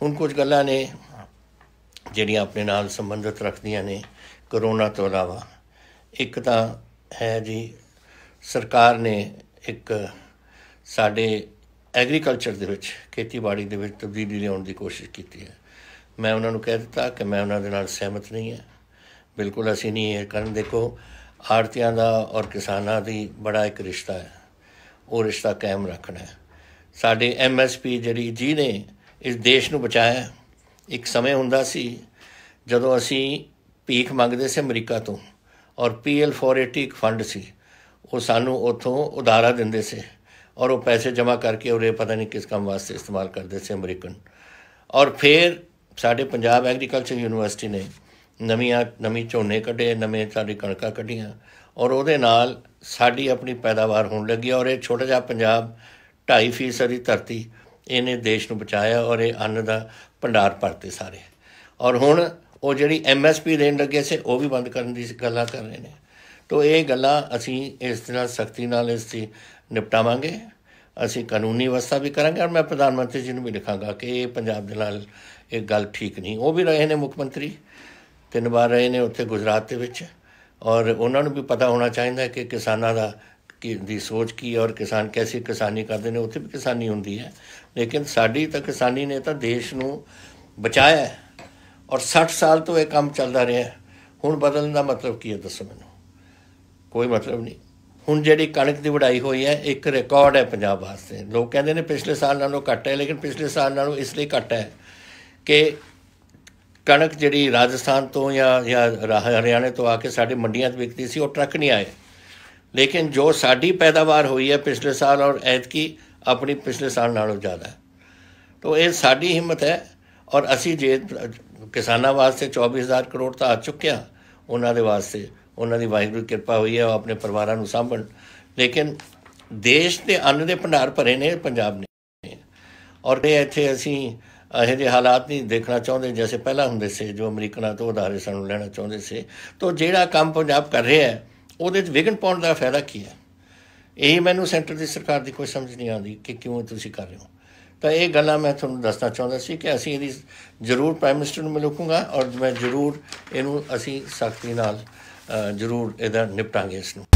ਹੁਣ ਕੁਝ ਗੱਲਾਂ ਨੇ ਜਿਹੜੀਆਂ ਆਪਣੇ ਨਾਲ ਸੰਬੰਧਿਤ ਰੱਖਦੀਆਂ ਨੇ ਕਰੋਨਾ ਤੋਂ ਇਲਾਵਾ ਇੱਕ ਤਾਂ ਹੈ ਜੀ ਸਰਕਾਰ ਨੇ ਇੱਕ ਸਾਡੇ ਐਗਰੀਕਲਚਰ ਦੇ ਵਿੱਚ ਖੇਤੀਬਾੜੀ ਦੇ ਵਿੱਚ ਤਬਦੀਲੀ ਲਿਆਉਣ ਦੀ ਕੋਸ਼ਿਸ਼ ਕੀਤੀ ਹੈ ਮੈਂ ਉਹਨਾਂ ਨੂੰ ਕਹਿ ਦਿੱਤਾ ਕਿ ਮੈਂ ਉਹਨਾਂ ਦੇ ਨਾਲ ਸਹਿਮਤ ਨਹੀਂ ਹਾਂ ਬਿਲਕੁਲ ਅਸੀਂ ਨਹੀਂ ਇਹ ਕਰਨ ਦੇਖੋ ਆੜਤੀਆਂ ਦਾ ਔਰ ਕਿਸਾਨਾਂ ਦੀ ਬੜਾ ਇੱਕ ਰਿਸ਼ਤਾ ਹੈ ਉਹ ਰਿਸ਼ਤਾ ਕਾਇਮ ਰੱਖਣਾ ਹੈ ਸਾਡੇ ਐਮਐਸਪੀ ਜਿਹੜੀ ਜੀ ਨੇ ਇਸ ਦੇਸ਼ ਨੂੰ ਬਚਾਇਆ ਇੱਕ ਸਮੇਂ ਹੁੰਦਾ ਸੀ ਜਦੋਂ ਅਸੀਂ ਭੀਖ ਮੰਗਦੇ ਸੀ ਅਮਰੀਕਾ ਤੋਂ ਔਰ ਪੀਐਲ 480 ਇੱਕ ਫੰਡ ਸੀ ਉਹ ਸਾਨੂੰ ਉਥੋਂ ਉਧਾਰਾ ਦਿੰਦੇ ਸੀ ਔਰ ਉਹ ਪੈਸੇ ਜਮ੍ਹਾਂ ਕਰਕੇ ਉਹ ਰੇ ਪਤਾ ਨਹੀਂ ਕਿਸ ਕੰਮ ਵਾਸਤੇ ਇਸਤੇਮਾਲ ਕਰਦੇ ਸੀ ਅਮਰੀਕਨ ਔਰ ਫਿਰ ਸਾਡੇ ਪੰਜਾਬ ਐਗਰੀਕਲਚਰ ਯੂਨੀਵਰਸਿਟੀ ਨੇ ਨਮੀਆਂ ਨਵੀਂ ਝੋਨੇ ਕੱਢੇ ਨਵੇਂ ਸਾਡੀ ਕਣਕਾਂ ਕੱਢੀਆਂ ਔਰ ਉਹਦੇ ਨਾਲ ਸਾਡੀ ਆਪਣੀ ਪੈਦਾਵਾਰ ਹੋਣ ਲੱਗੀ ਔਰ ਇਹ ਛੋਟਾ ਜਿਹਾ ਪੰਜਾਬ 2.5 ਫੀਸਦੀ ਧਰਤੀ ਇਹਨੇ ਦੇਸ਼ ਨੂੰ ਬਚਾਇਆ ਔਰ ਇਹ ਅੰਨ ਦਾ ਭੰਡਾਰ ਭਰਤੇ ਸਾਰੇ ਔਰ ਹੁਣ ਉਹ ਜਿਹੜੀ ਐਮਐਸਪੀ ਦੇਣ ਲੱਗੇ ਸੀ ਉਹ ਵੀ ਬੰਦ ਕਰਨ ਦੀ ਗੱਲਾਂ ਕਰ ਰਹੇ ਨੇ ਤੋਂ ਇਹ ਗੱਲਾਂ ਅਸੀਂ ਇਸ ਤਰ੍ਹਾਂ ਸਖਤੀ ਨਾਲ ਇਸ ਦੀ ਨਿਪਟਾਵਾਂਗੇ ਅਸੀਂ ਕਾਨੂੰਨੀ ਵਸਤਾ ਵੀ ਕਰਾਂਗੇ ਔਰ ਮੈਂ ਪ੍ਰਧਾਨ ਮੰਤਰੀ ਜੀ ਨੂੰ ਵੀ ਲਿਖਾਂਗਾ ਕਿ ਇਹ ਪੰਜਾਬ ਦੇ ਨਾਲ ਇਹ ਗੱਲ ਠੀਕ ਨਹੀਂ ਉਹ ਵੀ ਰਹੇ ਨੇ ਮੁੱਖ ਮੰਤਰੀ ਤਿੰਨ ਵਾਰ ਰਹੇ ਨੇ ਉੱਥੇ ਗੁਜਰਾਤ ਦੇ ਵਿੱਚ ਔਰ ਉਹਨਾਂ ਨੂੰ ਵੀ ਪਤਾ ਹੋਣਾ ਚਾਹੀਦਾ ਕਿ ਕਿਸਾਨਾਂ ਦਾ ਕਿ ਦੀ ਸੋਚ ਕੀ ਔਰ ਕਿਸਾਨ ਕੈਸੀ ਕਿਸਾਨੀ ਕਰਦੇ ਨੇ ਉੱਥੇ ਵੀ ਕਿਸਾਨੀ ਹੁੰਦੀ ਹੈ ਲੇਕਿਨ ਸਾਡੀ ਤਾਂ ਕਿਸਾਨੀ ਨੇ ਤਾਂ ਦੇਸ਼ ਨੂੰ ਬਚਾਇਆ ਔਰ 60 ਸਾਲ ਤੋਂ ਇਹ ਕੰਮ ਚੱਲਦਾ ਰਿਹਾ ਹੁਣ ਬਦਲਣ ਦਾ ਮਤਲਬ ਕੀ ਹੈ ਦੱਸੋ ਮੈਨੂੰ ਕੋਈ ਮਤਲਬ ਨਹੀਂ ਹੁਣ ਜਿਹੜੀ ਕਣਕ ਦੀ ਵਢਾਈ ਹੋਈ ਹੈ ਇੱਕ ਰਿਕਾਰਡ ਹੈ ਪੰਜਾਬ ਵਾਸਤੇ ਲੋਕ ਕਹਿੰਦੇ ਨੇ ਪਿਛਲੇ ਸਾਲ ਨਾਲੋਂ ਘੱਟ ਹੈ ਲੇਕਿਨ ਪਿਛਲੇ ਸਾਲ ਨਾਲੋਂ ਇਸ ਲਈ ਘੱਟ ਹੈ ਕਿ ਕਣਕ ਜਿਹੜੀ ਰਾਜਸਥਾਨ ਤੋਂ ਜਾਂ ਜਾਂ ਹਰਿਆਣੇ ਤੋਂ ਆ ਕੇ ਸਾਡੇ ਮੰਡੀਆਂ 'ਚ ਵਿਕਦੀ ਸੀ ਉਹ ਟਰੱਕ ਨਹੀਂ ਆਏ ਲੇਕਿਨ ਜੋ ਸਾਡੀ ਪੈਦਾਵਾਰ ਹੋਈ ਹੈ ਪਿਛਲੇ ਸਾਲ ਔਰ ਐਤ ਕੀ ਆਪਣੀ ਪਿਛਲੇ ਸਾਲ ਨਾਲੋਂ ਜ਼ਿਆਦਾ ਹੈ ਤੋਂ ਇਹ ਸਾਡੀ ਹਿੰਮਤ ਹੈ ਔਰ ਅਸੀਂ ਜੇ ਕਿਸਾਨਾਂ ਵਾਸਤੇ 24000 ਕਰੋੜ ਤਾਂ ਆ ਚੁੱਕਿਆ ਉਹਨਾਂ ਦੇ ਵਾਸਤੇ ਉਹਨਾਂ ਦੀ ਵਾਹਿਗੁਰੂ ਕਿਰਪਾ ਹੋਈ ਹੈ ਉਹ ਆਪਣੇ ਪਰਿਵਾਰਾਂ ਨੂੰ ਸਾਂਭਣ ਲੇਕਿਨ ਦੇਸ਼ ਦੇ ਅੰਨ ਦੇ ਭੰਡਾਰ ਭਰੇ ਨੇ ਪੰਜਾਬ ਨੇ ਔਰ ਇਹ ਇੱਥੇ ਅਸੀਂ ਇਹੋ ਜਿਹੇ ਹਾਲਾਤ ਨਹੀਂ ਦੇਖਣਾ ਚਾਹੁੰਦੇ ਜਿਵੇਂ ਪਹਿਲਾਂ ਹੁੰਦੇ ਸੀ ਜੋ ਅਮਰੀਕਨਾਂ ਤੋਂ ਉਧਾਰੇ ਸਾਨੂੰ ਲੈਣਾ ਚਾਹੁੰਦੇ ਸੀ ਤੋਂ ਜਿਹੜਾ ਕੰਮ ਪੰਜਾਬ ਕਰ ਰਿਹਾ ਹੈ ਉਹਦੇ ਵਿੱਚ ਵਿਗਨ ਪਾਉਣ ਦਾ ਫਾਇਦਾ ਕੀ ਹੈ ਇਹ ਮੈਨੂੰ ਸੈਂਟਰ ਦੀ ਸਰਕਾਰ ਦੀ ਕੋਈ ਸਮਝ ਨਹੀਂ ਆਉਂਦੀ ਕਿ ਕਿਉਂ ਤੁਸੀਂ ਕਰ ਰਹੇ ਹੋ ਤਾਂ ਇਹ ਗੱਲਾਂ ਮੈਂ ਤੁਹਾਨੂੰ ਦੱਸਣਾ ਚਾਹੁੰਦਾ ਸੀ ਕਿ ਅਸੀਂ ਇਹਦੀ ਜ਼ਰੂਰ ਪ੍ਰਾਈਮ ਮਿਨਿਸਟਰ ਨੂੰ ਮਿਲੂਗਾ ਔਰ ਮੈਂ ਜ਼ਰੂਰ ਇਹਨੂੰ ਅਸੀਂ ਸਖਤੀ ਨਾਲ ਜ਼ਰੂਰ ਇਹਦਾ ਨਿਪਟਾਂਗੇ ਇਸ ਨੂੰ